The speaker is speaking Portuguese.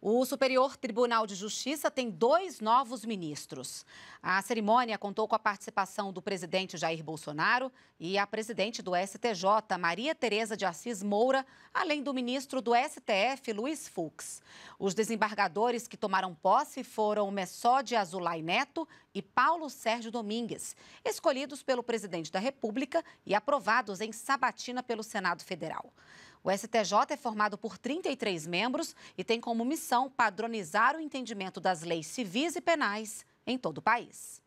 O Superior Tribunal de Justiça tem dois novos ministros. A cerimônia contou com a participação do presidente Jair Bolsonaro e a presidente do STJ, Maria Tereza de Assis Moura, além do ministro do STF, Luiz Fux. Os desembargadores que tomaram posse foram Messode Azulay Neto e Paulo Sérgio Domingues, escolhidos pelo presidente da República e aprovados em sabatina pelo Senado Federal. O STJ é formado por 33 membros e tem como missão padronizar o entendimento das leis civis e penais em todo o país.